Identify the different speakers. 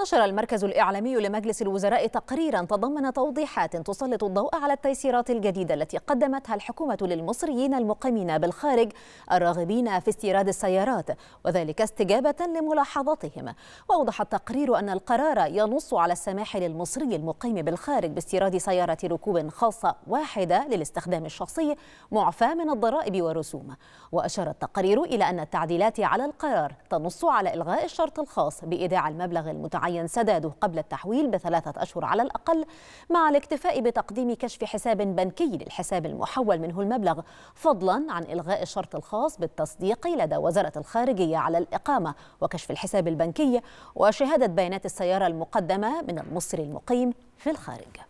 Speaker 1: نشر المركز الإعلامي لمجلس الوزراء تقريرا تضمن توضيحات تسلط الضوء على التيسيرات الجديدة التي قدمتها الحكومة للمصريين المقيمين بالخارج الراغبين في استيراد السيارات وذلك استجابة لملاحظاتهم وأوضح التقرير أن القرار ينص على السماح للمصري المقيم بالخارج باستيراد سيارة ركوب خاصة واحدة للاستخدام الشخصي معفى من الضرائب والرسوم وأشار التقرير إلى أن التعديلات على القرار تنص على إلغاء الشرط الخاص بإيداع المبلغ المتعلق يتعين سداده قبل التحويل بثلاثة أشهر على الأقل مع الاكتفاء بتقديم كشف حساب بنكي للحساب المحول منه المبلغ فضلا عن إلغاء الشرط الخاص بالتصديق لدى وزارة الخارجية على الإقامة وكشف الحساب البنكي وشهادة بيانات السيارة المقدمة من المصري المقيم في الخارج